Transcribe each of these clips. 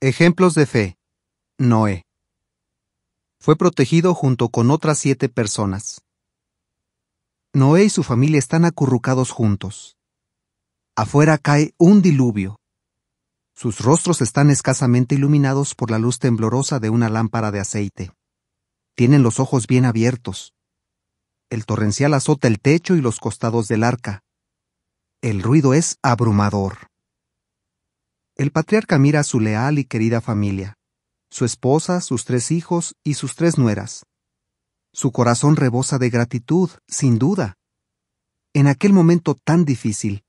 Ejemplos de fe. Noé. Fue protegido junto con otras siete personas. Noé y su familia están acurrucados juntos. Afuera cae un diluvio. Sus rostros están escasamente iluminados por la luz temblorosa de una lámpara de aceite. Tienen los ojos bien abiertos. El torrencial azota el techo y los costados del arca. El ruido es abrumador. El patriarca mira a su leal y querida familia, su esposa, sus tres hijos y sus tres nueras. Su corazón rebosa de gratitud, sin duda. En aquel momento tan difícil,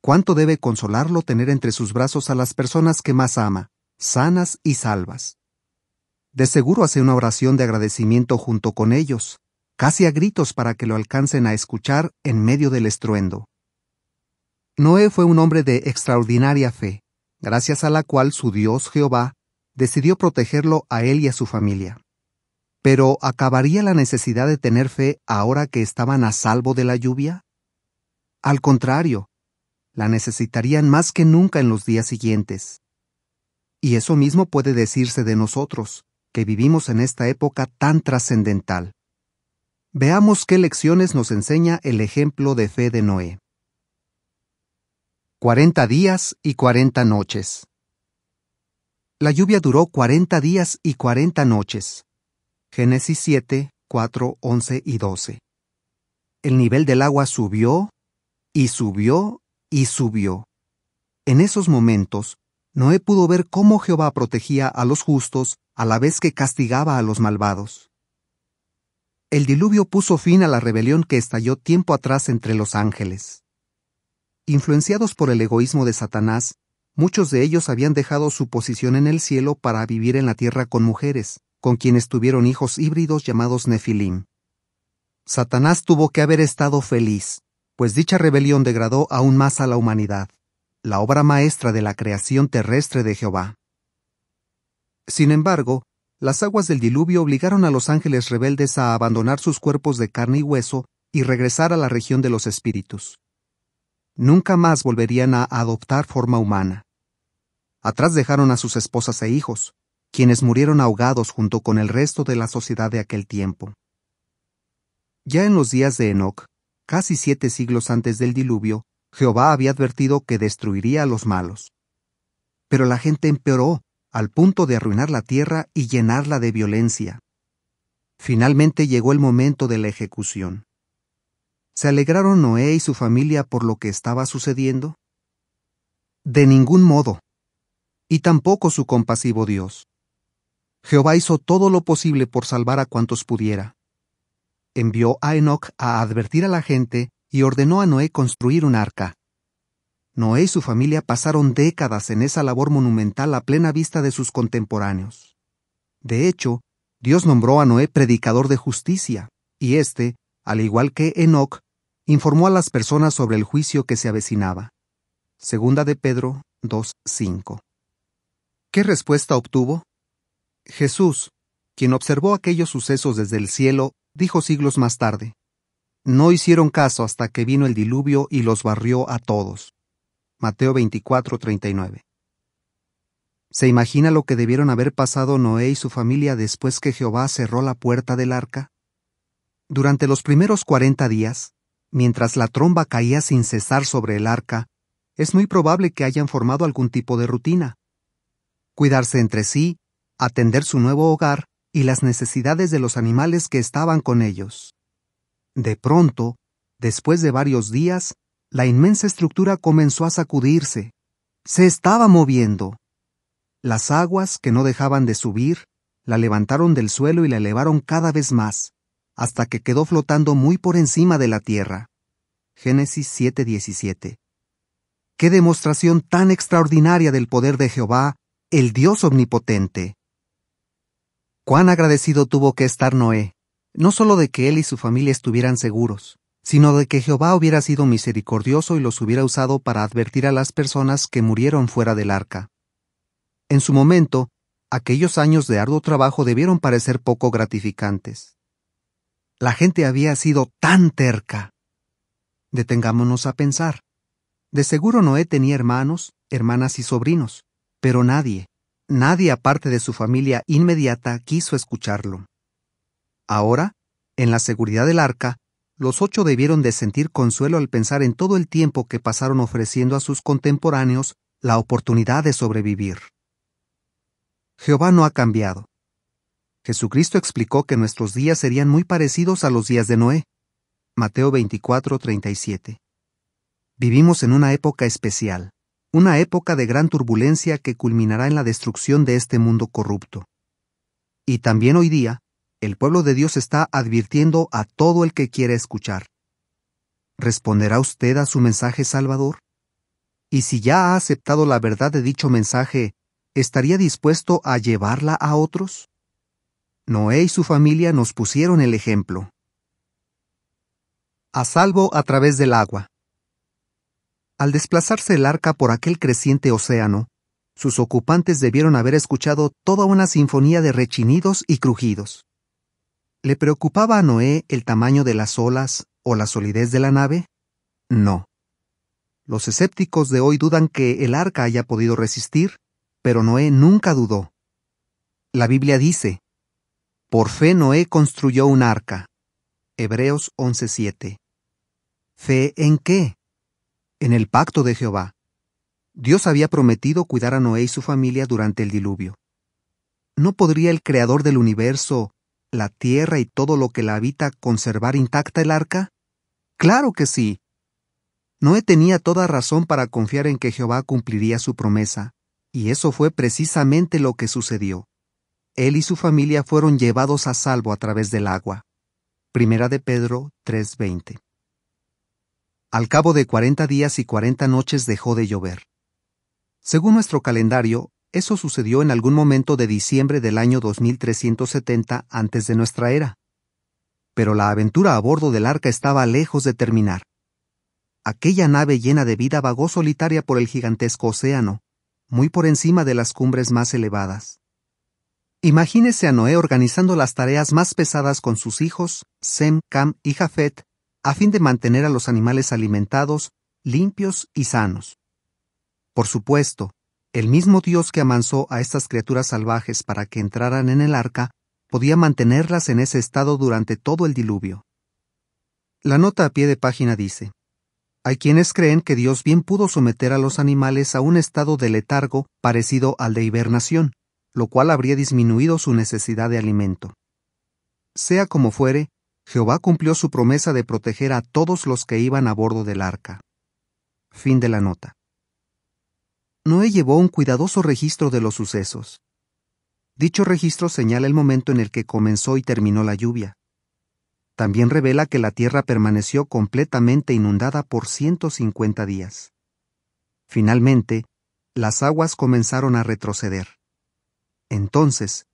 cuánto debe consolarlo tener entre sus brazos a las personas que más ama, sanas y salvas. De seguro hace una oración de agradecimiento junto con ellos, casi a gritos para que lo alcancen a escuchar en medio del estruendo. Noé fue un hombre de extraordinaria fe gracias a la cual su Dios Jehová decidió protegerlo a él y a su familia. Pero ¿acabaría la necesidad de tener fe ahora que estaban a salvo de la lluvia? Al contrario, la necesitarían más que nunca en los días siguientes. Y eso mismo puede decirse de nosotros, que vivimos en esta época tan trascendental. Veamos qué lecciones nos enseña el ejemplo de fe de Noé. 40 días y 40 noches. La lluvia duró 40 días y 40 noches. Génesis 7, 4, 11 y 12. El nivel del agua subió y subió y subió. En esos momentos, Noé pudo ver cómo Jehová protegía a los justos a la vez que castigaba a los malvados. El diluvio puso fin a la rebelión que estalló tiempo atrás entre los ángeles. Influenciados por el egoísmo de Satanás, muchos de ellos habían dejado su posición en el cielo para vivir en la tierra con mujeres, con quienes tuvieron hijos híbridos llamados Nefilim. Satanás tuvo que haber estado feliz, pues dicha rebelión degradó aún más a la humanidad, la obra maestra de la creación terrestre de Jehová. Sin embargo, las aguas del diluvio obligaron a los ángeles rebeldes a abandonar sus cuerpos de carne y hueso y regresar a la región de los espíritus nunca más volverían a adoptar forma humana. Atrás dejaron a sus esposas e hijos, quienes murieron ahogados junto con el resto de la sociedad de aquel tiempo. Ya en los días de Enoch, casi siete siglos antes del diluvio, Jehová había advertido que destruiría a los malos. Pero la gente empeoró, al punto de arruinar la tierra y llenarla de violencia. Finalmente llegó el momento de la ejecución. ¿Se alegraron Noé y su familia por lo que estaba sucediendo? De ningún modo. Y tampoco su compasivo Dios. Jehová hizo todo lo posible por salvar a cuantos pudiera. Envió a Enoch a advertir a la gente y ordenó a Noé construir un arca. Noé y su familia pasaron décadas en esa labor monumental a plena vista de sus contemporáneos. De hecho, Dios nombró a Noé predicador de justicia, y éste, al igual que Enoch, informó a las personas sobre el juicio que se avecinaba. Segunda de Pedro 2.5. ¿Qué respuesta obtuvo? Jesús, quien observó aquellos sucesos desde el cielo, dijo siglos más tarde, No hicieron caso hasta que vino el diluvio y los barrió a todos. Mateo 24:39. ¿Se imagina lo que debieron haber pasado Noé y su familia después que Jehová cerró la puerta del arca? Durante los primeros cuarenta días, Mientras la tromba caía sin cesar sobre el arca, es muy probable que hayan formado algún tipo de rutina. Cuidarse entre sí, atender su nuevo hogar y las necesidades de los animales que estaban con ellos. De pronto, después de varios días, la inmensa estructura comenzó a sacudirse. Se estaba moviendo. Las aguas, que no dejaban de subir, la levantaron del suelo y la elevaron cada vez más hasta que quedó flotando muy por encima de la tierra. Génesis 7:17. Qué demostración tan extraordinaria del poder de Jehová, el Dios omnipotente. Cuán agradecido tuvo que estar Noé, no solo de que él y su familia estuvieran seguros, sino de que Jehová hubiera sido misericordioso y los hubiera usado para advertir a las personas que murieron fuera del arca. En su momento, aquellos años de arduo trabajo debieron parecer poco gratificantes. La gente había sido tan terca. Detengámonos a pensar. De seguro Noé tenía hermanos, hermanas y sobrinos, pero nadie, nadie aparte de su familia inmediata quiso escucharlo. Ahora, en la seguridad del arca, los ocho debieron de sentir consuelo al pensar en todo el tiempo que pasaron ofreciendo a sus contemporáneos la oportunidad de sobrevivir. Jehová no ha cambiado. Jesucristo explicó que nuestros días serían muy parecidos a los días de Noé. Mateo 24, Vivimos en una época especial, una época de gran turbulencia que culminará en la destrucción de este mundo corrupto. Y también hoy día, el pueblo de Dios está advirtiendo a todo el que quiere escuchar. ¿Responderá usted a su mensaje salvador? Y si ya ha aceptado la verdad de dicho mensaje, ¿estaría dispuesto a llevarla a otros? Noé y su familia nos pusieron el ejemplo. A salvo a través del agua. Al desplazarse el arca por aquel creciente océano, sus ocupantes debieron haber escuchado toda una sinfonía de rechinidos y crujidos. ¿Le preocupaba a Noé el tamaño de las olas o la solidez de la nave? No. Los escépticos de hoy dudan que el arca haya podido resistir, pero Noé nunca dudó. La Biblia dice, por fe Noé construyó un arca. Hebreos 11:7. ¿Fe en qué? En el pacto de Jehová. Dios había prometido cuidar a Noé y su familia durante el diluvio. ¿No podría el Creador del universo, la tierra y todo lo que la habita conservar intacta el arca? Claro que sí. Noé tenía toda razón para confiar en que Jehová cumpliría su promesa, y eso fue precisamente lo que sucedió él y su familia fueron llevados a salvo a través del agua. Primera de Pedro 3:20. Al cabo de cuarenta días y cuarenta noches dejó de llover. Según nuestro calendario, eso sucedió en algún momento de diciembre del año 2370 antes de nuestra era. Pero la aventura a bordo del arca estaba lejos de terminar. Aquella nave llena de vida vagó solitaria por el gigantesco océano, muy por encima de las cumbres más elevadas. Imagínese a Noé organizando las tareas más pesadas con sus hijos, Sem, Cam y Jafet, a fin de mantener a los animales alimentados, limpios y sanos. Por supuesto, el mismo Dios que amansó a estas criaturas salvajes para que entraran en el arca, podía mantenerlas en ese estado durante todo el diluvio. La nota a pie de página dice, Hay quienes creen que Dios bien pudo someter a los animales a un estado de letargo parecido al de hibernación, lo cual habría disminuido su necesidad de alimento. Sea como fuere, Jehová cumplió su promesa de proteger a todos los que iban a bordo del arca. Fin de la nota. Noé llevó un cuidadoso registro de los sucesos. Dicho registro señala el momento en el que comenzó y terminó la lluvia. También revela que la tierra permaneció completamente inundada por 150 días. Finalmente, las aguas comenzaron a retroceder. Entonces,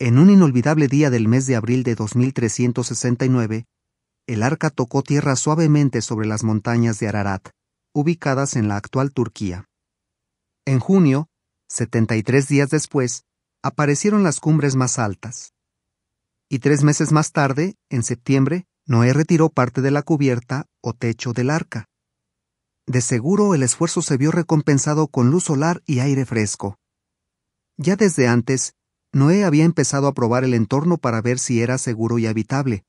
en un inolvidable día del mes de abril de 2369, el arca tocó tierra suavemente sobre las montañas de Ararat, ubicadas en la actual Turquía. En junio, 73 días después, aparecieron las cumbres más altas. Y tres meses más tarde, en septiembre, Noé retiró parte de la cubierta o techo del arca. De seguro el esfuerzo se vio recompensado con luz solar y aire fresco. Ya desde antes, Noé había empezado a probar el entorno para ver si era seguro y habitable.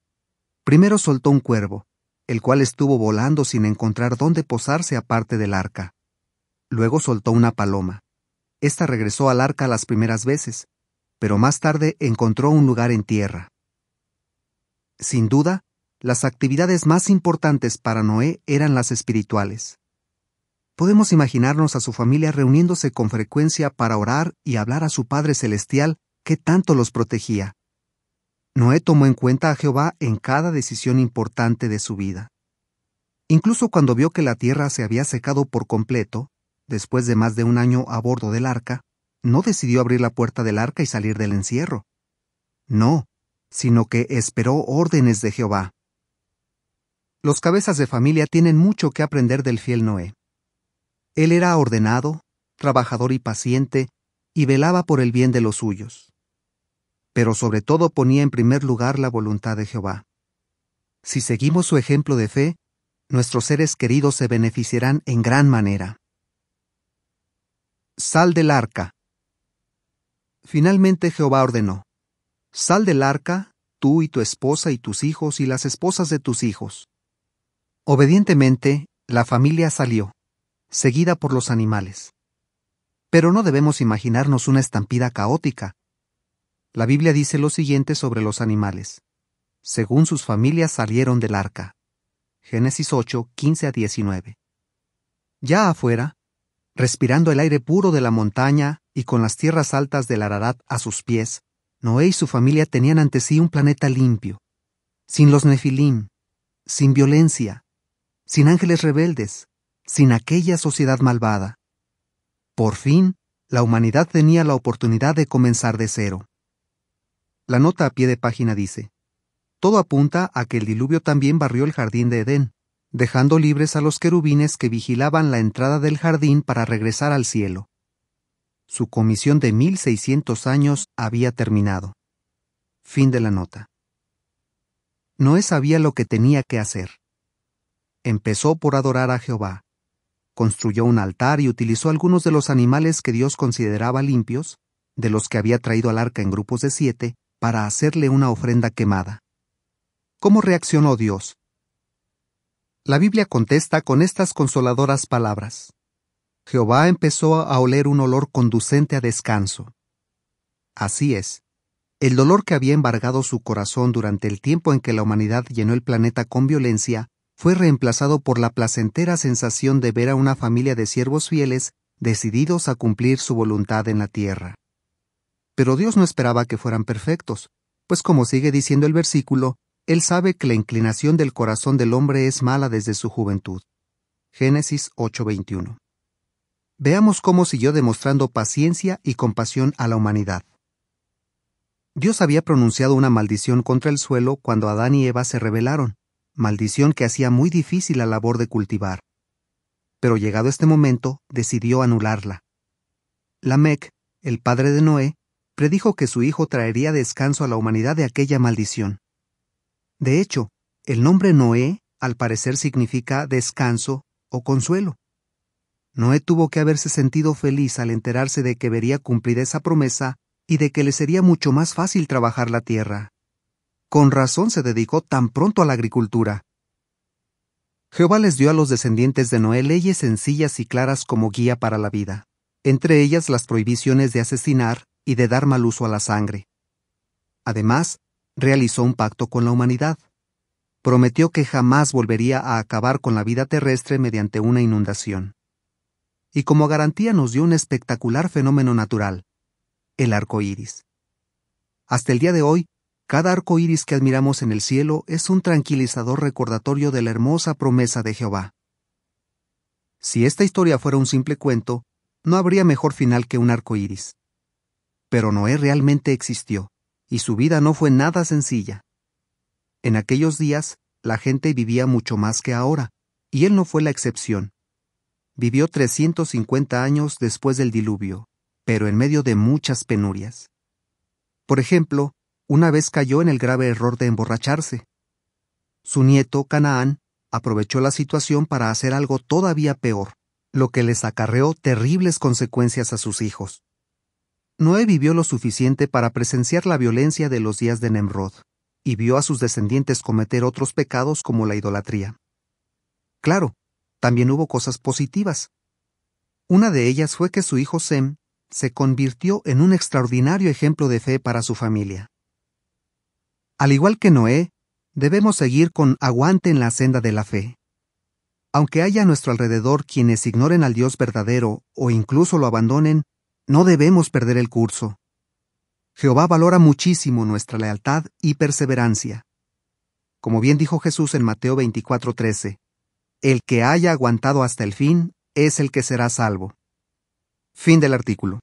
Primero soltó un cuervo, el cual estuvo volando sin encontrar dónde posarse aparte del arca. Luego soltó una paloma. Esta regresó al arca las primeras veces, pero más tarde encontró un lugar en tierra. Sin duda, las actividades más importantes para Noé eran las espirituales podemos imaginarnos a su familia reuniéndose con frecuencia para orar y hablar a su Padre Celestial que tanto los protegía. Noé tomó en cuenta a Jehová en cada decisión importante de su vida. Incluso cuando vio que la tierra se había secado por completo, después de más de un año a bordo del arca, no decidió abrir la puerta del arca y salir del encierro. No, sino que esperó órdenes de Jehová. Los cabezas de familia tienen mucho que aprender del fiel Noé. Él era ordenado, trabajador y paciente, y velaba por el bien de los suyos. Pero sobre todo ponía en primer lugar la voluntad de Jehová. Si seguimos su ejemplo de fe, nuestros seres queridos se beneficiarán en gran manera. Sal del arca. Finalmente Jehová ordenó, Sal del arca, tú y tu esposa y tus hijos y las esposas de tus hijos. Obedientemente, la familia salió seguida por los animales. Pero no debemos imaginarnos una estampida caótica. La Biblia dice lo siguiente sobre los animales. Según sus familias salieron del arca. Génesis 8, 15 a 19. Ya afuera, respirando el aire puro de la montaña y con las tierras altas del Ararat a sus pies, Noé y su familia tenían ante sí un planeta limpio, sin los nefilim, sin violencia, sin ángeles rebeldes, sin aquella sociedad malvada. Por fin, la humanidad tenía la oportunidad de comenzar de cero. La nota a pie de página dice, Todo apunta a que el diluvio también barrió el jardín de Edén, dejando libres a los querubines que vigilaban la entrada del jardín para regresar al cielo. Su comisión de 1600 años había terminado. Fin de la nota. Noé sabía lo que tenía que hacer. Empezó por adorar a Jehová construyó un altar y utilizó algunos de los animales que Dios consideraba limpios, de los que había traído al arca en grupos de siete, para hacerle una ofrenda quemada. ¿Cómo reaccionó Dios? La Biblia contesta con estas consoladoras palabras. Jehová empezó a oler un olor conducente a descanso. Así es. El dolor que había embargado su corazón durante el tiempo en que la humanidad llenó el planeta con violencia fue reemplazado por la placentera sensación de ver a una familia de siervos fieles decididos a cumplir su voluntad en la tierra. Pero Dios no esperaba que fueran perfectos, pues como sigue diciendo el versículo, Él sabe que la inclinación del corazón del hombre es mala desde su juventud. Génesis 8:21. Veamos cómo siguió demostrando paciencia y compasión a la humanidad. Dios había pronunciado una maldición contra el suelo cuando Adán y Eva se rebelaron, maldición que hacía muy difícil la labor de cultivar. Pero llegado este momento, decidió anularla. Lamec, el padre de Noé, predijo que su hijo traería descanso a la humanidad de aquella maldición. De hecho, el nombre Noé al parecer significa descanso o consuelo. Noé tuvo que haberse sentido feliz al enterarse de que vería cumplida esa promesa y de que le sería mucho más fácil trabajar la tierra. Con razón se dedicó tan pronto a la agricultura. Jehová les dio a los descendientes de Noé leyes sencillas y claras como guía para la vida, entre ellas las prohibiciones de asesinar y de dar mal uso a la sangre. Además, realizó un pacto con la humanidad. Prometió que jamás volvería a acabar con la vida terrestre mediante una inundación. Y como garantía nos dio un espectacular fenómeno natural, el arco iris. Hasta el día de hoy, cada arco iris que admiramos en el cielo es un tranquilizador recordatorio de la hermosa promesa de Jehová. Si esta historia fuera un simple cuento, no habría mejor final que un arco iris. Pero Noé realmente existió, y su vida no fue nada sencilla. En aquellos días, la gente vivía mucho más que ahora, y él no fue la excepción. Vivió 350 años después del diluvio, pero en medio de muchas penurias. Por ejemplo, una vez cayó en el grave error de emborracharse. Su nieto, Canaán, aprovechó la situación para hacer algo todavía peor, lo que les acarreó terribles consecuencias a sus hijos. Noé vivió lo suficiente para presenciar la violencia de los días de Nemrod, y vio a sus descendientes cometer otros pecados como la idolatría. Claro, también hubo cosas positivas. Una de ellas fue que su hijo Sem se convirtió en un extraordinario ejemplo de fe para su familia. Al igual que Noé, debemos seguir con aguante en la senda de la fe. Aunque haya a nuestro alrededor quienes ignoren al Dios verdadero o incluso lo abandonen, no debemos perder el curso. Jehová valora muchísimo nuestra lealtad y perseverancia. Como bien dijo Jesús en Mateo 24:13, el que haya aguantado hasta el fin es el que será salvo. Fin del artículo.